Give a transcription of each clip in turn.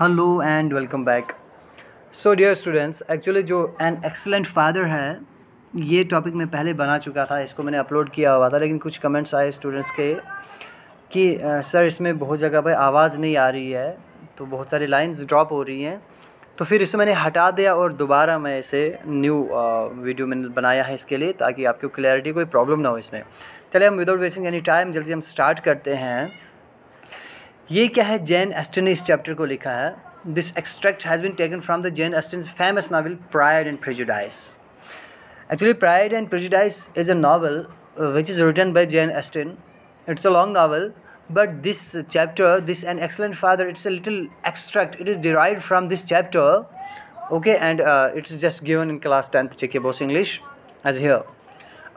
Hello and welcome back so dear students actually जो an excellent father है ये topic मैं पहले बना चुका था इसको मैंने अपलोड किया हुआ था लेकिन कुछ कमेंट्स आए स्टूडेंट्स के कि सर इसमें बहुत जगह पर आवाज़ नहीं आ रही है तो बहुत सारी लाइंस ड्रॉप हो रही हैं तो फिर इसे मैंने हटा दिया और दोबारा मैं इसे न्यू वीडियो मैंने बनाया है इसके लिए ताकि आपको क्लैरिटी कोई प्रॉब्लम ना हो इसमें चले हम विदाउट वेस्टिंग एनी टाइम जल्दी हम स्टार्ट करते हैं ये क्या है जैन एस्टन ने इस चैप्टर को लिखा है this extract has been taken from the Jane Austen famous novel Pride and Prejudice actually Pride and Prejudice is a novel which is written by Jane Austen it's a long novel but this chapter this and excellent father it's a little extract it is derive from this chapter okay and it's just given in class tenth चेके बोस English as here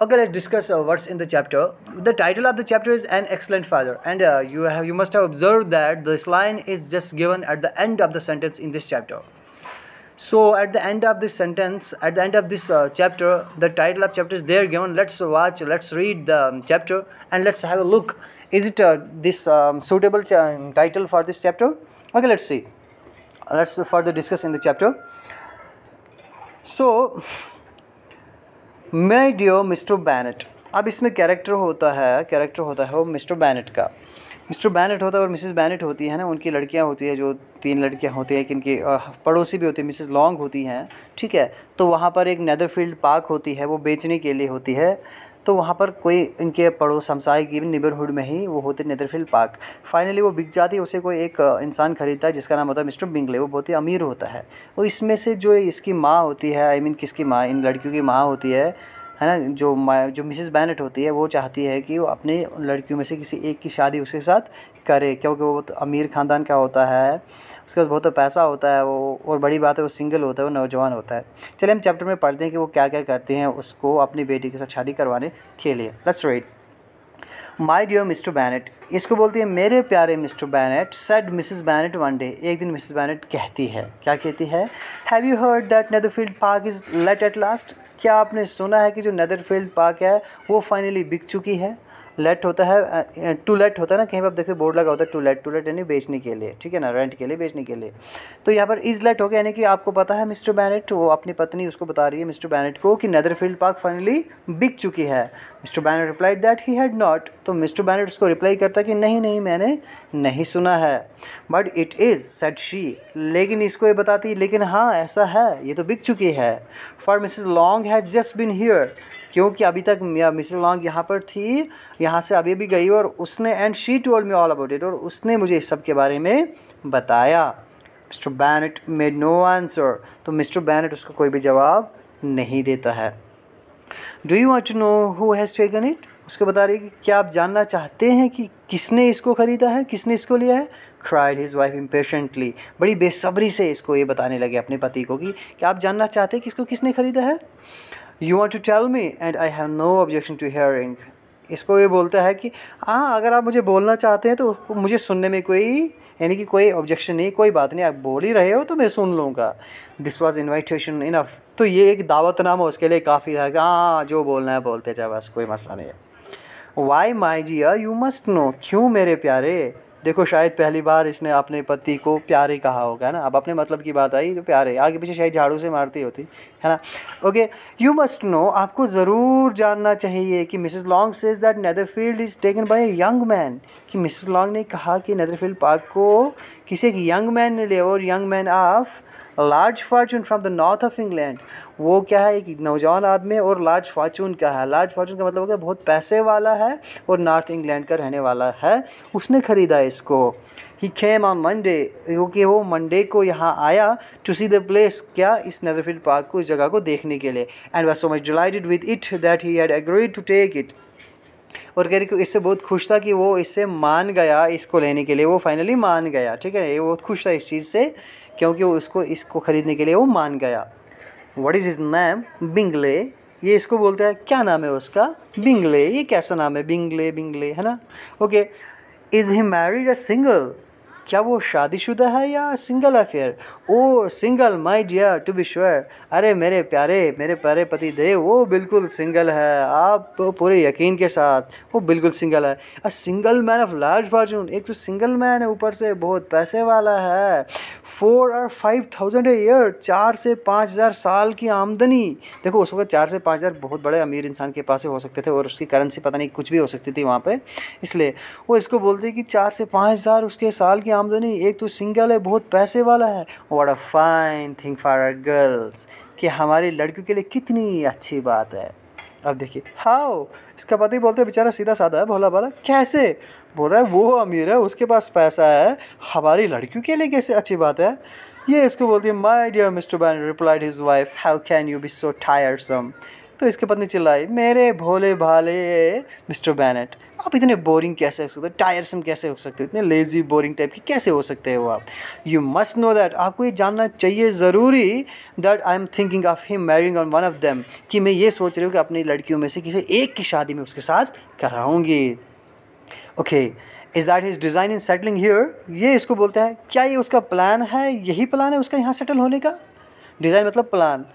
okay let's discuss uh, what's in the chapter the title of the chapter is an excellent father and uh, you have you must have observed that this line is just given at the end of the sentence in this chapter so at the end of this sentence at the end of this uh, chapter the title of chapter is there given let's watch let's read the um, chapter and let's have a look is it uh, this um, suitable um, title for this chapter okay let's see let's further discuss in the chapter so मैं डियो Mr Bennet अब इसमें character होता है character होता है वो Mr Bennet का मिस्टर बैनट होता है और मिसेस बैनट होती है ना उनकी लड़कियां होती है जो तीन लड़कियां होती हैं कि इनकी पड़ोसी भी होती है मिसेस लॉन्ग होती हैं ठीक है तो वहाँ पर एक नैदरफील्ड पार्क होती है वो बेचने के लिए होती है तो वहाँ पर कोई इनके पड़ोस हमसाए की नेबरहुड में ही वो होते नेदरफिल पार्क फाइनली वो बिक जाती है उसे कोई एक इंसान खरीदता है जिसका नाम होता है मिस्टर बिंगले वो बहुत ही अमीर होता है और इसमें से जो इसकी माँ होती है आई मीन किसकी माँ इन लड़कियों की माँ होती है है ना जो जो मिसेस बैनट होती है वो चाहती है कि वो अपने लड़कियों में से किसी एक की शादी उसके साथ करे क्योंकि वो तो अमीर ख़ानदान का होता है उसके पास बहुत पैसा होता है वो और बड़ी बात है वो सिंगल होता है वो नौजवान होता है चलिए हम चैप्टर में पढ़ते हैं कि वो क्या क्या करते हैं उसको अपनी बेटी के साथ शादी करवाने के लिए let's read my dear mister Bennet इसको बोलती है मेरे प्यारे Mr Bennet said Mrs Bennet one day एक दिन मिसिस बैनेट कहती है क्या कहती है have you heard that Netherfield Park is let at last क्या आपने सुना है कि जो फील्ड पार्क है वो फाइनली बिक चुकी है लेट होता है टू लेट होता है ना कहीं पर आप देखते बोर्ड लगा होता है टू लेट टू लेट यानी बेचने के लिए ठीक है ना रेंट के लिए बेचने के लिए तो यहाँ पर इज लेट हो गया यानी कि आपको पता है मिस्टर बैनेट वो अपनी पत्नी उसको बता रही है मिस्टर बैनेट को कि नदरफील्ड पार्क फाइनली बिक चुकी है Mr Bennet replied that he had not तो मिस्टर बैनेट उसको रिप्लाई करता कि नहीं नहीं मैंने नहीं सुना है but it is said she लेकिन इसको ये बताती लेकिन हाँ ऐसा है ये तो बिक चुकी है for Mrs Long has just been here क्योंकि अभी तक मिसिज लॉन्ग यहाँ पर थी यहाँ से अभी भी गई और उसने and she told me all about it और उसने मुझे इस सब के बारे में बताया Mr Bennet made no answer तो मिस्टर बैनट उसको कोई भी जवाब नहीं देता है do you want to know who has taken it उसको बता रही कि क्या आप जानना चाहते हैं कि किसने इसको ख़रीदा है किसने इसको लिया है क्राइड हिज वाइफ इम्पेशेंटली बड़ी बेसब्री से इसको ये बताने लगे अपने पति को कि क्या आप जानना चाहते हैं कि इसको किसने ख़रीदा है you want to tell me and I have no objection to hearing इसको ये बोलता है कि हाँ अगर आप मुझे बोलना चाहते हैं तो मुझे सुनने में कोई यानी कि कोई ऑब्जेक्शन नहीं कोई बात नहीं आप बोल ही रहे हो तो मैं सुन लूँगा दिस वॉज इन्वाइटेशन इनफ तो ये एक दावतनामा उसके लिए काफ़ी था हाँ जो बोलना है बोलते जाए बस कोई मसला नहीं है वाई माई जिया यू मस्ट नो क्यों मेरे प्यारे देखो शायद पहली बार इसने अपने पति को प्यारे कहा होगा है ना अब अपने मतलब की बात आई तो प्यारे आगे पीछे शायद झाड़ू से मारती होती है ना ओके यू मस्ट नो आपको ज़रूर जानना चाहिए कि Mrs Long says that Netherfield is taken by young man कि मिसेस लॉन्ग ने कहा कि नेदरफील्ड पार्क को किसी एक यंग मैन ने लिया और young man of large fortune from the north of England वो क्या है एक नौजवान आदमी और लार्ज फार्चून का है लार्ज फार्चून का मतलब हो बहुत पैसे वाला है और नॉर्थ इंग्लैंड का रहने वाला है उसने ख़रीदा इसको ही खेम ऑन मंडे क्योंकि वो मंडे को यहाँ आया टू सी द प्लेस क्या इस नदरफील्ड पार्क को इस जगह को देखने के लिए and so much delighted with it that he had agreed to take it और कह रही इससे बहुत खुश था कि वो इससे मान गया इसको लेने के लिए वो फाइनली मान गया ठीक है ये बहुत खुश था इस चीज़ से क्योंकि वो उसको इसको ख़रीदने के लिए वो मान गया what is his name Bingley ये इसको बोलता है क्या नाम है उसका बिंगले ये कैसा नाम है बिंगले बिंगले है ना okay is he married or single क्या वो शादीशुदा है या single affair oh single my dear to be sure अरे मेरे प्यारे मेरे प्यारे पति देव वो बिल्कुल सिंगल है आप तो पूरे यकीन के साथ वो बिल्कुल सिंगल है a single man of large fortune एक तो सिंगल मैन है ऊपर से बहुत पैसे वाला है फोर और फाइव थाउजेंड ईयर चार से पाँच हज़ार साल की आमदनी देखो उस वक्त चार से पाँच हज़ार बहुत बड़े अमीर इंसान के पास हो सकते थे और उसकी करेंसी पता नहीं कुछ भी हो सकती थी वहाँ पर इसलिए वो इसको बोलते कि चार से पाँच हज़ार उसके साल की आमदनी एक तो सिंगल है बहुत पैसे वाला है what a fine thing for our girls कि हमारी लड़कियों के लिए कितनी अच्छी बात है अब देखिए हाउ इसका पति बोलते बेचारा सीधा साधा है भोला भाला कैसे बोल रहा है वो अमीर है उसके पास पैसा है हमारी लड़कियों के लिए कैसे अच्छी बात है ये इसको बोलती है my dear Mr Bennet replied his wife how can you be so some तो इसके पत्नी चिल्लाई मेरे भोले भाले मिस्टर बैनेट आप इतने बोरिंग कैसे हो सकते हो टायरसम कैसे हो सकते हो इतने लेजी बोरिंग टाइप के कैसे हो सकते हो आप यू मस्ट नो दैट आपको ये जानना चाहिए ज़रूरी that I am thinking of him marrying on one of them कि मैं ये सोच रही हूँ कि अपनी लड़कियों में से किसी एक की शादी में उसके साथ कराऊंगी okay is that his design in settling here ये इसको बोलते हैं क्या ये उसका प्लान है यही प्लान है उसका यहाँ सेटल होने का डिज़ाइन मतलब प्लान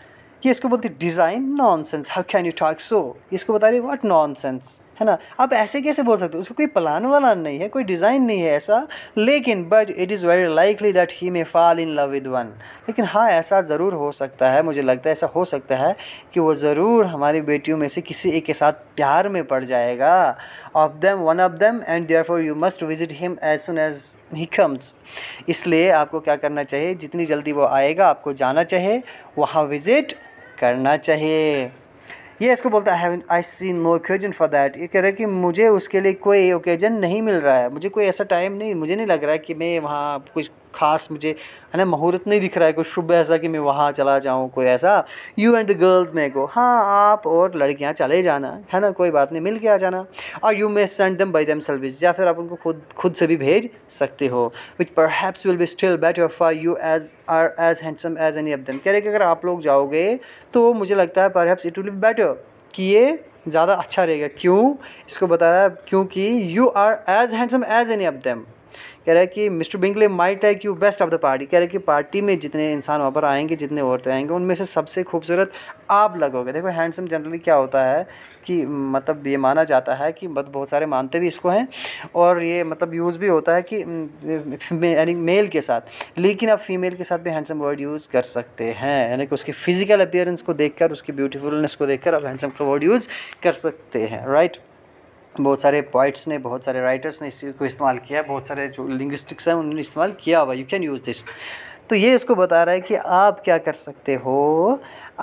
ये इसको बोलती design nonsense how can you talk so इसको बता रही नॉन सेंस है ना आप ऐसे कैसे बोल सकते हो उसका कोई प्लान वाला नहीं है कोई डिज़ाइन नहीं है ऐसा लेकिन but it is very likely that he may fall in love with one लेकिन हाँ ऐसा ज़रूर हो सकता है मुझे लगता है ऐसा हो सकता है कि वो ज़रूर हमारी बेटियों में से किसी एक के साथ प्यार में पड़ जाएगा of them one of them and therefore you must visit him as soon as he comes इसलिए आपको क्या करना चाहिए जितनी जल्दी वो आएगा आपको जाना चाहिए वहाँ विजिट करना चाहिए ये इसको बोलता है I see no occasion for that ये कह रहा है कि मुझे उसके लिए कोई ओकेजन नहीं मिल रहा है मुझे कोई ऐसा टाइम नहीं मुझे नहीं लग रहा है कि मैं वहाँ कुछ खास मुझे है ना मुहूर्त नहीं दिख रहा है कोई शुभ ऐसा कि मैं वहाँ चला जाऊँ कोई ऐसा यू एंड द गर्ल्स में गो हाँ आप और लड़कियाँ चले जाना है ना कोई बात नहीं मिल के आ जाना और you may send them by themselves या फिर आप उनको खुद खुद से भी भेज सकते हो which perhaps will be still better for you as are as handsome as any of them कह रहे कि अगर आप लोग जाओगे तो मुझे लगता है perhaps it will be better कि ये ज़्यादा अच्छा रहेगा क्यों इसको बताया क्योंकि you are as handsome as any of कह रहा है कि मिस्टर बिंगले माई कि you best of the party कह रहा है कि पार्टी में जितने इंसान वहाँ पर आएंगे जितने औरतें आएंगे उनमें से सबसे खूबसूरत आप लगोगे देखो हैंडसम जनरली क्या होता है कि मतलब ये माना जाता है कि मतलब बहुत सारे मानते भी इसको हैं और ये मतलब यूज़ भी होता है कि यानी मेल के साथ लेकिन आप फीमेल के साथ भी हैंडसम वर्ड यूज़ कर सकते हैं यानी कि उसके फिजिकल अपियरेंस को देखकर उसकी ब्यूटीफुलनेस को देखकर आप हैंडसम का वर्ड यूज़ कर सकते हैं राइट बहुत सारे पोइट्स ने बहुत सारे राइटर्स ने इसको इस्तेमाल किया है बहुत सारे जो लिंग्विस्टिक्स हैं उन्होंने इस्तेमाल किया हुआ यू कैन यूज़ दिस तो ये इसको बता रहा है कि आप क्या कर सकते हो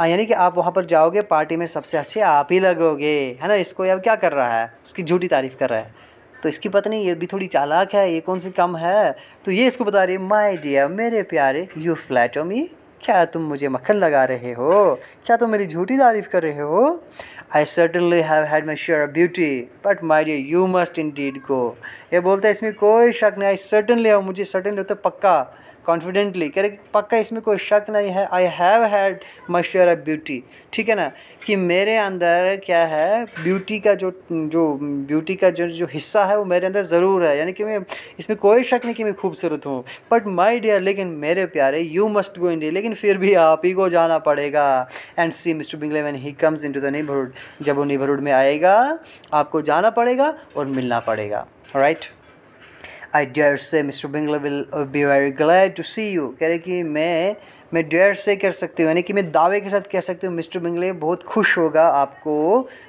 यानी कि आप वहाँ पर जाओगे पार्टी में सबसे अच्छे आप ही लगोगे है ना इसको अब क्या कर रहा है उसकी झूठी तारीफ कर रहा है तो इसकी पत्नी ये भी थोड़ी चालाक है ये कौन सी कम है तो ये इसको बता रही है माई डियर मेरे प्यारे यू फ्लैटो मी क्या तुम मुझे मक्खन लगा रहे हो क्या तुम मेरी झूठी तारीफ कर रहे हो I certainly have had my share of beauty, but my dear, you must indeed go. ये बोलता है इसमें कोई शक नहीं I certainly have मुझे certainly होता पक्का कॉन्फिडेंटली कह रहे पक्का इसमें कोई शक नहीं है I have had my share of beauty ठीक है ना कि मेरे अंदर क्या है ब्यूटी का जो जो ब्यूटी का जो जो हिस्सा है वो मेरे अंदर ज़रूर है यानी कि मैं इसमें कोई शक नहीं कि मैं खूबसूरत हूँ बट माई डियर लेकिन मेरे प्यारे यू मस्ट गो इंडिया लेकिन फिर भी आप ही को जाना पड़ेगा and see Mr Bingley when he comes into the neighbourhood जब वो नेबरहुड में आएगा आपको जाना पड़ेगा और मिलना पड़ेगा right right? I dare say Mr Bingley will be very glad to see you कह रहे कि मैं मैं डेयर से कर सकती हूँ यानी कि मैं दावे के साथ कह सकती हूँ मिस्टर बिंगले बहुत खुश होगा आपको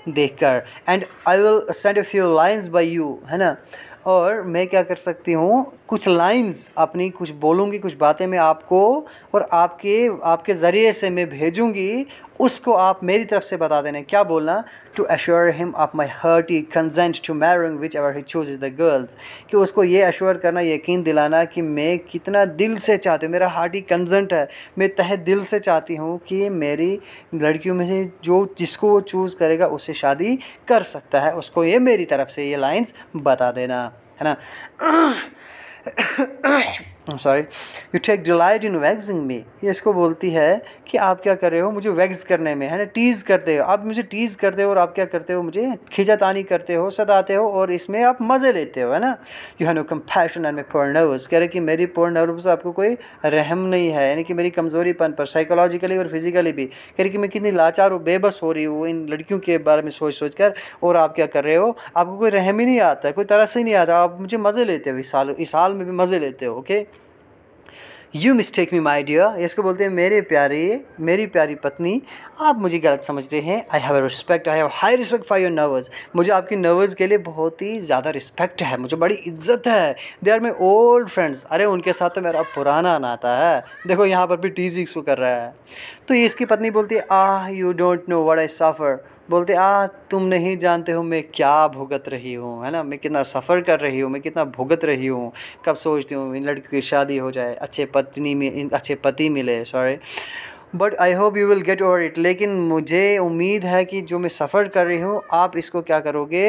देखकर and I will send a few lines by you है ना और मैं क्या कर सकती हूँ कुछ लाइंस अपनी कुछ बोलूँगी कुछ बातें मैं आपको और आपके आपके ज़रिए से मैं भेजूँगी उसको आप मेरी तरफ से बता देना क्या बोलना to assure him of my uh consent to marrying whichever he choose is the girls कि उसको ये एश्योर करना यकीन दिलाना कि मैं कितना दिल से चाहती हूँ मेरा हार्टी कंजेंट है मैं तह दिल से चाहती हूँ कि मेरी लड़कियों में से जो जिसको वो चूज़ करेगा उससे शादी कर सकता है उसको ये मेरी तरफ से ये लाइन्स बता देना है ना sorry you take delight in vexing me ये इसको बोलती है कि आप क्या कर रहे हो मुझे वैक्स करने में है ना टीज़ करते हो आप मुझे टीज़ करते हो और आप क्या करते हो मुझे खिजातानी करते हो सताते हो और इसमें आप मज़े लेते हो है ना you have no compassion and my poor nerves कह रहे कि मेरी पोर नर्वस आपको कोई रहम नहीं है यानी कि मेरी कमज़ोरीपन पर साइकोलॉजिकली और फिजिकली भी कह रही कि मैं कितनी लाचार और बेबस हो रही हूँ इन लड़कियों के बारे में सोच सोच कर और आप क्या कर रहे हो आपको कोई रहम ही नहीं आता कोई तरस ही नहीं आता आप मुझे मज़े लेते हो इस साल इस साल में भी मज़े लेते हो okay you mistake me my dear इसको बोलते हैं मेरे प्यारे मेरी प्यारी पत्नी आप मुझे गलत समझते हैं I have respect I have high respect for your nerves मुझे आपकी नर्वस के लिए बहुत ही ज़्यादा रिस्पेक्ट है मुझे बड़ी इज्जत है they are my old friends अरे उनके साथ तो मेरा पुराना नाता है देखो यहाँ पर भी टीजिंग शो कर रहा है तो इसकी पत्नी बोलती है ah you don't know what I suffer बोलते आ तुम नहीं जानते हो मैं क्या भुगत रही हूँ है ना मैं कितना सफ़र कर रही हूँ मैं कितना भुगत रही हूँ कब सोचती हूँ इन लड़कियों की शादी हो जाए अच्छे पत्नी में अच्छे पति मिले sorry but I hope you will get over it लेकिन मुझे उम्मीद है कि जो मैं सफ़र कर रही हूँ आप इसको क्या करोगे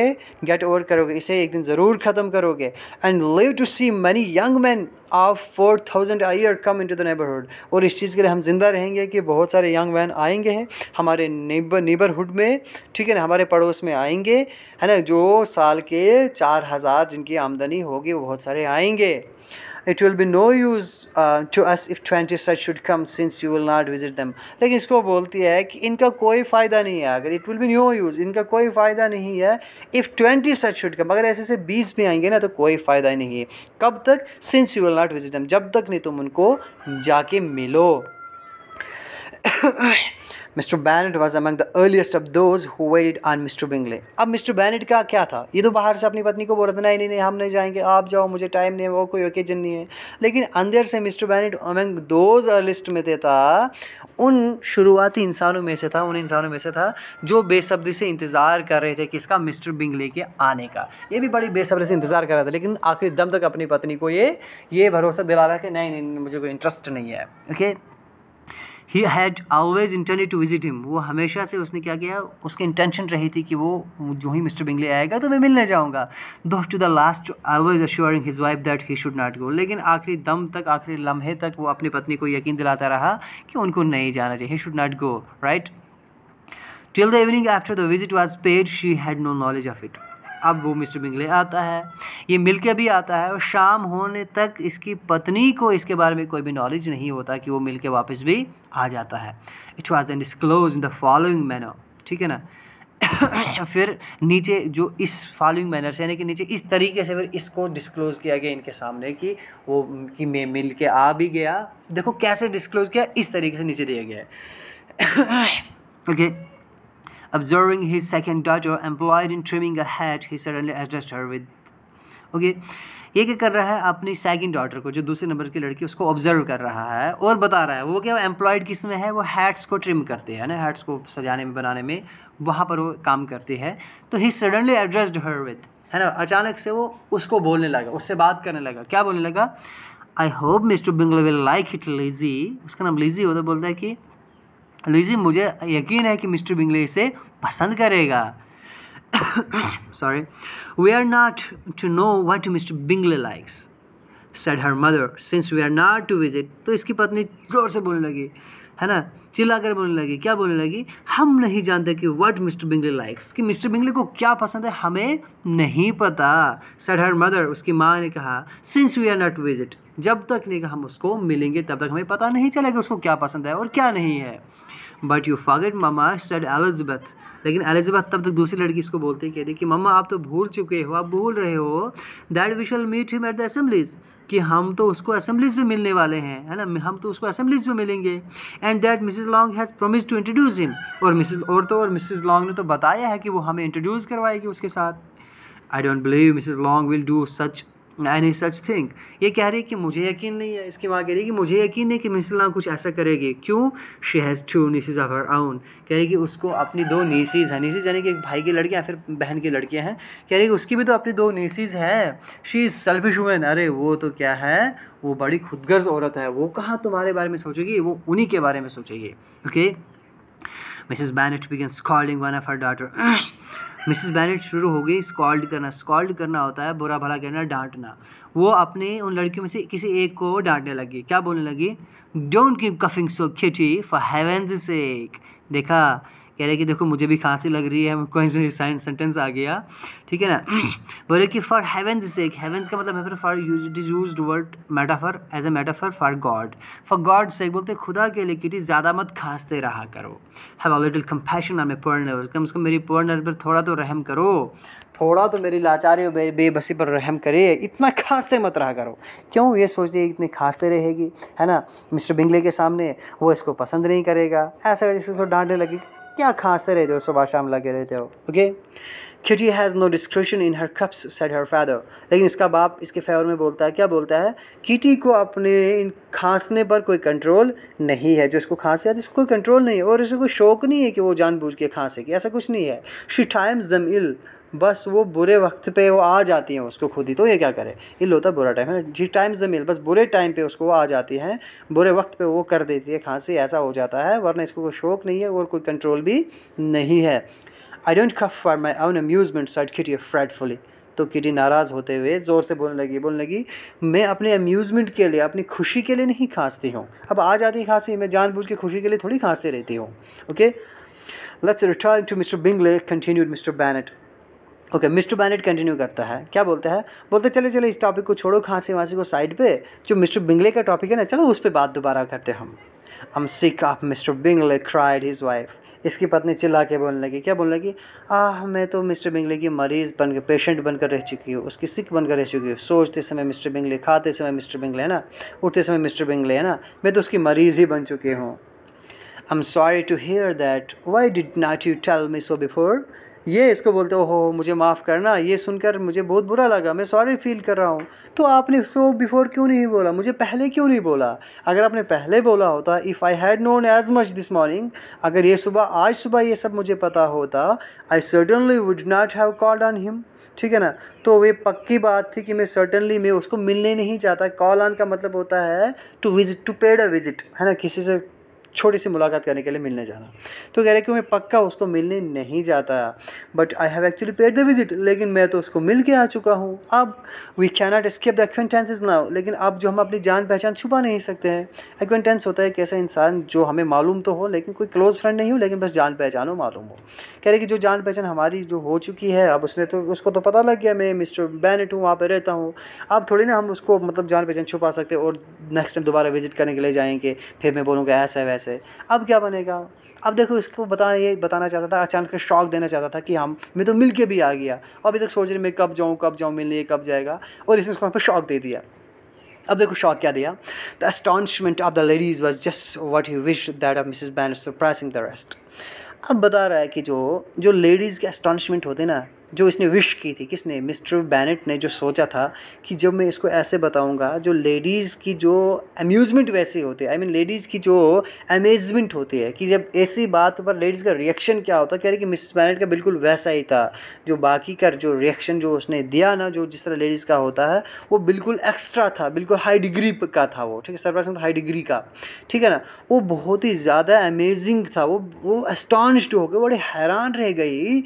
गेट ओवर करोगे इसे एक दिन ज़रूर ख़त्म करोगे and live to see many young man of four thousand a year come into the neighbourhood और इस चीज़ के लिए हम जिंदा रहेंगे कि बहुत सारे यंग मैन आएंगे हैं हमारे नेबर नेबरहुड में ठीक है ना हमारे पड़ोस में आएंगे है ना जो साल के चार हज़ार जिनकी आमदनी होगी वो बहुत सारे आएंगे it will be no use to us if twenty such should come since you will not visit them लेकिन इसको बोलती है कि इनका कोई फ़ायदा नहीं है अगर it will be no use इनका कोई फ़ायदा नहीं है if twenty such should come अगर ऐसे ऐसे बीस भी आएंगे ना तो कोई फ़ायदा नहीं है कब तक since you will not visit them जब तक नहीं तुम उनको जाके मिलो Mr Bennet was among the earliest of those who waited on Mr Bingley अब मिस्टर बैनट का क्या था ये तो बाहर से अपनी पत्नी को बोल रहा था नहीं नहीं नहीं हम नहीं जाएंगे आप जाओ मुझे टाइम नहीं है वो कोई ओकेजन नहीं है लेकिन अंदर से Mr Bennet among those earliest में थे था उन शुरुआती इंसानों में से था उन इंसानों में से था जो बेसब्री से इंतज़ार कर रहे थे किसका मिस्टर बिंगले के आने का ये भी बड़ी बेसब्री से इंतज़ार कर रहा था लेकिन आखिरी दम तक अपनी पत्नी को ये ये भरोसा दिला रहा कि नहीं नहीं मुझे कोई इंटरेस्ट नहीं है okay okay? He had always intended to visit him वो हमेशा से उसने क्या किया उसकी इंटेंशन रही थी कि वो जो ही मिस्टर बिंगले आएगा तो मैं मिलने जाऊंगा though to the last always assuring his wife that he should not go लेकिन आखिरी दम तक आखिरी लम्हे तक वो अपनी पत्नी को यकीन दिलाता रहा कि उनको नहीं जाना चाहिए he should not go right till the evening after the visit was paid she had no knowledge of it अब वो मिस्टर बिंगले आता है ये मिल के भी आता है और शाम होने तक इसकी पत्नी को इसके बारे में कोई भी नॉलेज नहीं होता कि वो मिल के वापस भी आ जाता है it was then disclosed in the following manner ठीक है ना फिर नीचे जो इस फॉलोइंग मैनर से यानी कि नीचे इस तरीके से फिर इसको डिस्क्लोज़ किया गया इनके सामने कि वो कि मैं मिल के आ भी गया देखो कैसे डिस्क्लोज़ किया इस तरीके से नीचे दिया गया है okay okay. Observing his second daughter employed in trimming a hat, he suddenly addressed her with okay okay. ये क्या कर रहा है अपनी सेकंड डॉटर को जो दूसरे नंबर की लड़की उसको ऑब्जर्व कर रहा है और बता रहा है वो क्या एम्प्लॉयड किस में है वो हैट्स को ट्रिम करते हैं ना हैट्स को सजाने में बनाने में वहाँ पर वो काम करते हैं तो he suddenly addressed her with है ना अचानक से वो उसको बोलने लगा उससे बात करने लगा क्या बोलने लगा I hope Mr Bingley will like it Lizzy उसका नाम लेजी होता बोलता है कि लीजिए मुझे यकीन है कि मिस्टर बिंगले इसे पसंद करेगा sorry we are not to know what Mr Bingley likes said her mother since we are not to visit तो इसकी पत्नी जोर से बोलने लगी है ना चिल्लाकर बोलने लगी क्या बोलने लगी हम नहीं जानते कि वट मिस्टर बिंगले लाइक्स कि मिस्टर बिंगले को क्या पसंद है हमें नहीं पता सेड हर मदर उसकी माँ ने कहा since we are not visit जब तक नहीं हम उसको मिलेंगे तब तक हमें पता नहीं चलेगा उसको क्या पसंद है और क्या नहीं है but you forget mamma said Elizabeth लेकिन एलिजबेथ तब तक दूसरी लड़की इसको बोलती कहती कि मम्मा आप तो भूल चुके हो आप भूल रहे हो that we shall meet him at the assemblies कि हम तो उसको असेंबलीज में मिलने वाले हैं है ना हम तो उसको असेंबलीज में मिलेंगे and that Mrs Long has promise to introduce him और मिसिज और तो और मिसिज लॉन्ग ने तो बताया है कि वो हमें इंट्रोड्यूस करवाएगी उसके साथ I don't believe Mrs Long will do such any such thing ये कह रही है कि मुझे यकीन नहीं है इसकी माँ कह रही है कि मुझे यकीन नहीं कि मिसला कुछ ऐसा करेगी क्यों she has two nieces of her own कह रही कि उसको अपनी दो नीसीज हैं नीसीज यानी कि एक भाई की लड़कियाँ फिर बहन की लड़कियाँ हैं कह रही कि उसकी भी तो अपनी दो नीसीज है शी इज़ सेल्फिश वुमेन अरे वो तो क्या है वो बड़ी खुदगर्ज औरत है वो कहाँ तुम्हारे बारे में सोचेगी वो उन्हीं के बारे में सोचेगी okay Mrs Bennet begin calling one of her daughter Mrs Bennet शुरू हो गई स्कॉल्ड करना स्कॉल्ड करना होता है बुरा भला कहना डांटना वो अपने उन लड़कियों में से किसी एक को डांटने लगी क्या बोलने लगी don't keep coughing so Kitty for heaven sake देखा कह रहे कि देखो मुझे भी खांसी लग रही है कोई सेंटेंस आ गया ठीक है ना बोले कि फॉर हेवन सेक हेवन का मतलब for it is use word metaphor as a metaphor for God for God sake बोलते खुदा के लिए कि ज़्यादा मत खांसते रहा करो have little compassion on my कम से कम मेरी पर्नर पर थोड़ा तो रहम करो थोड़ा तो मेरी लाचारी और बेबसी पर रहम करे इतना खांसते मत रहा करो क्यों ये सोचते इतनी खांसते रहेगी है ना मिस्टर बिंगले के सामने वो इसको पसंद नहीं करेगा ऐसा इसको डांटने लगेगी क्या खांसते रहते हो सुबह शाम लगे रहते हो okay Kitty has no description in her coughs said her father. लेकिन इसका बाप इसके फेवर में बोलता है क्या बोलता है किटी को अपने इन खांसने पर कोई कंट्रोल नहीं है जो इसको खांस है तो इसको कोई कंट्रोल नहीं है और इसे कोई शौक नहीं है कि वो जानबूझ के खांसे कि ऐसा कुछ नहीं है शी टाइम्स दम इल बस वो बुरे वक्त पे वो आ जाती हैं उसको खुद ही तो ये क्या करे इल होता बुरा टाइम है जी टाइम से मिल बस बुरे टाइम पे उसको वो आ जाती है बुरे वक्त पे वो कर देती है खांसी ऐसा हो जाता है वरना इसको कोई शौक नहीं है और कोई कंट्रोल भी नहीं है I don't cough for my own amusement said Kitty fretfully तो किटी नाराज़ होते हुए ज़ोर से बोलने लगी बोलने लगी मैं अपने अम्यूज़मेंट के लिए अपनी खुशी के लिए नहीं खांसती हूँ अब आ जाती खांसी मैं जानबूझ के खुशी के लिए थोड़ी खांसती रहती हूँ okay let's return to mister Bingley continued mister Bennet okay mister Bennet continue करता है क्या बोलते हैं बोलते चले चले इस टॉपिक को छोड़ो खांसी वांसी को साइड पे जो मिस्टर बिंगले का टॉपिक है ना चलो उस पर बात दोबारा करते हम हम sick of mister Bingley cried his wife इसकी पत्नी चिल्ला के बोलने लगी क्या बोलने लगी आह मैं तो मिस्टर बिंगले की मरीज़ बनकर पेशेंट बनकर रह चुकी हूँ उसकी सिक बनकर रह चुकी हूँ सोचते समय मिस्टर बिंगले खाते समय मिस्टर बिंगले है ना उठते समय मिस्टर बिंगले है ना मैं तो उसकी मरीज़ ही बन चुकी हूँ I am sorry to hear that why did not you tell me so before ये इसको बोलते हो मुझे माफ़ करना ये सुनकर मुझे बहुत बुरा लगा मैं सॉरी फील कर रहा हूँ तो आपने सो बिफोर क्यों नहीं बोला मुझे पहले क्यों नहीं बोला अगर आपने पहले बोला होता if I had known as much this morning अगर ये सुबह आज सुबह ये सब मुझे पता होता I certainly would not have called on him ठीक है ना तो वे पक्की बात थी कि मैं सर्टनली मैं उसको मिलने नहीं चाहता कॉल ऑन का मतलब होता है to visit to paid a visit है ना किसी से छोटी सी मुलाकात करने के लिए मिलने जाना तो कह रहे कि मैं पक्का उसको मिलने नहीं जाता but I have actually paid the visit लेकिन मैं तो उसको मिल के आ चुका हूँ अब we cannot escape the acquaintances now लेकिन अब जो हम अपनी जान पहचान छुपा नहीं सकते हैं एक्वेंटेंस होता है एक ऐसा इंसान जो हमें मालूम तो हो लेकिन कोई क्लोज फ्रेंड नहीं हो लेकिन बस जान पहचान हो मालूम हो कह रहे कि जो जान पहचान हमारी जो हो चुकी है अब उसने तो उसको तो पता लग गया मैं मिस्टर बैनेट हूँ वहाँ पर रहता हूँ अब थोड़ी ना हम उसको मतलब जान पहचान छुपा सकते और नेक्स्ट टाइम दोबारा विजिट करने के लिए जाएंगे फिर मैं बोलूँगा ऐसा है वैसा से अब क्या बनेगा अब देखो इसको बताना ये बताना चाहता था अचानक शौक देना चाहता था कि हम मैं तो मिल के भी आ गया अभी तक सोच रहे मैं कब जाऊँ कब जाऊँ मिलने कब जाएगा और इसने उसको शौक दे दिया अब देखो शौक क्या दिया the astonishment of the ladies was just what you wish that of Mrs Ben surprising the rest अब बता रहा है कि जो जो लेडीज़ के एस्टॉन्शमेंट होते ना जो इसने विश की थी किसने मिस्टर बैनेट ने जो सोचा था कि जब मैं इसको ऐसे बताऊंगा जो लेडीज़ की जो अम्यूज़मेंट वैसे होती है आई मीन लेडीज़ की जो अमेजमेंट होती है कि जब ऐसी बात पर लेडीज़ का रिएक्शन क्या होता है कह रही कि मिस बैनेट का बिल्कुल वैसा ही था जो बाकी का जो रिएक्शन जो उसने दिया ना जो जिस तरह लेडीज़ का होता है वो बिल्कुल एक्स्ट्रा था बिल्कुल हाई डिग्री का था वो ठीक है पर्सन हाई डिग्री का ठीक है ना वो बहुत ही ज़्यादा अमेजिंग था वो वो एस्टॉनिश्ड होकर बड़े हैरान रह गई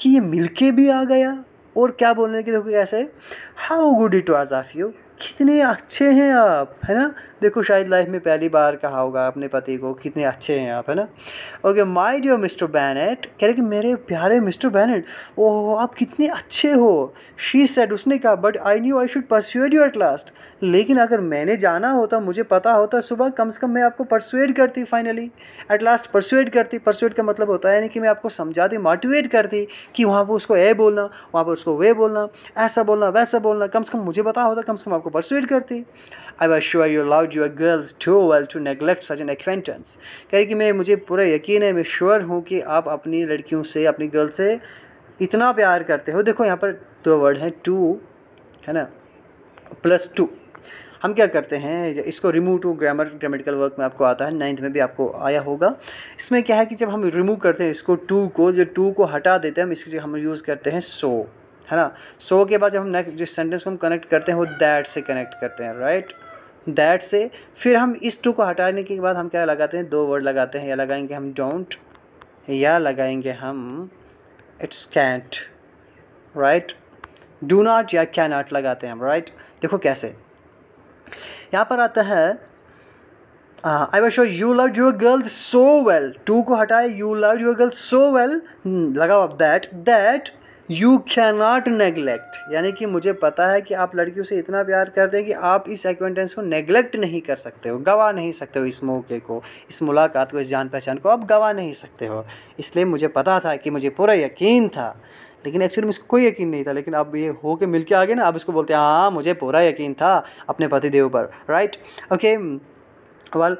कि ये मिल के भी आ गया और क्या बोलने के देखो कैसे how good it was of you कितने अच्छे हैं आप है ना देखो शायद लाइफ में पहली बार कहा होगा अपने पति को कितने अच्छे हैं आप है ना okay my dear mister Bennet कह रहे कि मेरे प्यारे मिस्टर बैनेट ओह आप कितने अच्छे हो शी सेड उसने कहा but I knew I should persuade you at last लेकिन अगर मैंने जाना होता मुझे पता होता सुबह कम से कम मैं आपको परसुएड करती फाइनली एट लास्ट परसुएड करती परसुएड का मतलब होता है यानी कि मैं आपको समझाती मोटिवेट करती कि वहाँ पर उसको ए बोलना वहाँ पर उसको वे बोलना ऐसा बोलना वैसा बोलना कम से कम मुझे पता होता कम से कम आपको परसुएड करती I was sure you love about your girls too well to neglect such an acquaintance कह रही कि मैं मुझे पूरा यकीन है मैं श्योर हूँ कि आप अपनी लड़कियों से अपनी गर्ल से इतना प्यार करते हो देखो यहाँ पर दो वर्ड हैं टू है ना प्लस टू हम क्या करते हैं इसको remove too grammar grammatical work में आपको आता है नाइन्थ में भी आपको आया होगा इसमें क्या है कि जब हम रिमूव करते हैं इसको टू को जो टू को हटा देते हैं हम इसकी जगह हम यूज़ करते हैं सो है ना सो के बाद जब हम नेक्स्ट जिस सेंटेंस को हम कनेक्ट करते हैं वो दैट से कनेक्ट करते हैं राइट right? दैट से फिर हम इस टू को हटाने के बाद हम क्या लगाते हैं दो वर्ड लगाते हैं या लगाएंगे हम डोंट या लगाएंगे हम it's can't right do not या क्या नॉट लगाते हैं हम राइट right? देखो कैसे यहाँ पर आता है I was you love your girl so well too को हटाए you love your girl so well लगाओ अब that that you cannot neglect यानी कि मुझे पता है कि आप लड़कियों से इतना प्यार करते हैं कि आप इस एक्वेंटेंस को नेग्लेक्ट नहीं कर सकते हो गवा नहीं सकते हो इस मौके को इस मुलाकात को इस जान पहचान को आप गवा नहीं सकते हो इसलिए मुझे पता था कि मुझे पूरा यकीन था लेकिन एक्चुअली में इसको कोई यकीन नहीं था लेकिन अब ये हो के मिल के आगे ना अब इसको बोलते हैं हाँ मुझे पूरा यकीन था अपने पतिदेव पर राइट ओके वाल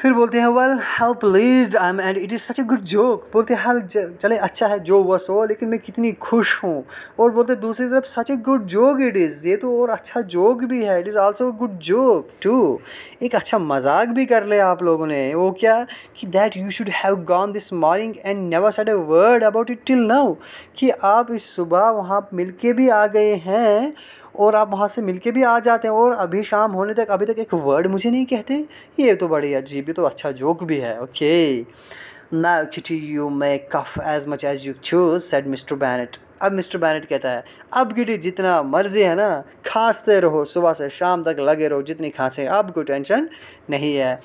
फिर बोलते हैं well how please I am and it is such a good joke बोलते हैं चले अच्छा है जो वह सो लेकिन मैं कितनी खुश हूँ और बोलते दूसरी तरफ such a good joke it is ये तो और अच्छा जोक भी है it is also good joke too एक अच्छा मजाक भी कर लिया आप लोगों ने वो क्या कि that you should have gone this morning and never said a word about it till now कि आप इस सुबह वहाँ मिल के भी आ गए हैं और आप वहाँ से मिल के भी आ जाते हैं और अभी शाम होने तक अभी तक एक वर्ड मुझे नहीं कहते ये तो बड़ी अजीब ये तो अच्छा जोक भी है ओके ना Kitty you may cough as much as you choose said mister Bennet अब मिस्टर बैनट कहता है अब गिटी जितना मर्जी है ना खांसते रहो सुबह से शाम तक लगे रहो जितनी खांसें अब कोई टेंशन नहीं है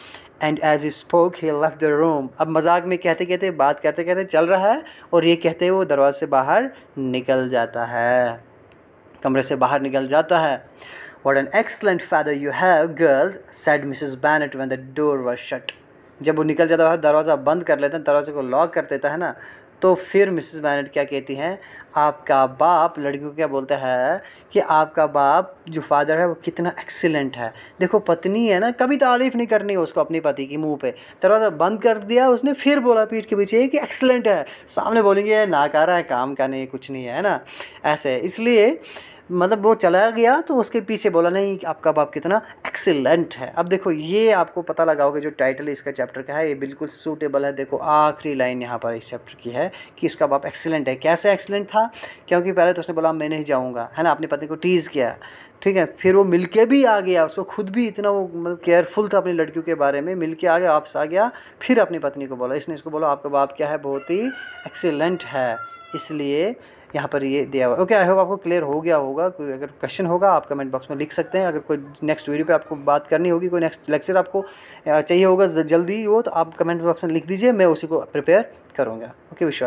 and as he spoke he love the room अब मजाक में कहते कहते बात करते कहते चल रहा है और ये कहते वो दरवाजे से बाहर निकल जाता है कमरे से बाहर निकल जाता है what an excellent father you have girl said Mrs Bennet when the door was shut जब वो निकल जाता है दरवाज़ा बंद कर लेते हैं दरवाजे को लॉक कर देता है ना तो फिर मिसिज बैनट क्या कहती हैं आपका बाप लड़कियों को क्या बोलता है कि आपका बाप जो फादर है वो कितना एक्सीलेंट है देखो पत्नी है ना कभी तारीफ नहीं करनी है उसको अपने पति की मुंह पे तरह बंद कर दिया उसने फिर बोला पीठ के पीछे कि एक्सीलेंट है सामने बोलेंगे नाकारा है काम का नहीं कुछ नहीं है ना ऐसे इसलिए मतलब वो चला गया तो उसके पीछे बोला नहीं आपका बाप कितना एक्सेलेंट है अब देखो ये आपको पता लगा होगा जो टाइटल इसका चैप्टर का है ये बिल्कुल सूटेबल है देखो आखिरी लाइन यहाँ पर इस चैप्टर की है कि इसका बाप एक्सेलेंट है कैसे एक्सेलेंट था क्योंकि पहले तो उसने बोला मैं नहीं जाऊँगा है ना अपने पति को टीज़ किया ठीक है फिर वो मिलके भी आ गया उसको खुद भी इतना वो मतलब केयरफुल था अपनी लड़कियों के बारे में मिलके आ गया वापस आ गया फिर अपनी पत्नी को बोला इसने इसको बोला आपका बाप क्या है बहुत ही एक्सीलेंट है इसलिए यहाँ पर ये दिया हुआ ओके आई होप आपको क्लियर हो गया होगा कोई अगर क्वेश्चन होगा आप कमेंट बॉक्स में लिख सकते हैं अगर कोई नेक्स्ट वीडियो पे आपको बात करनी होगी कोई नेक्स्ट लेक्चर आपको चाहिए होगा जल्दी वो तो आप कमेंट बॉक्स में लिख दीजिए मैं उसी को प्रिपेयर करूँगा ओके विश्वास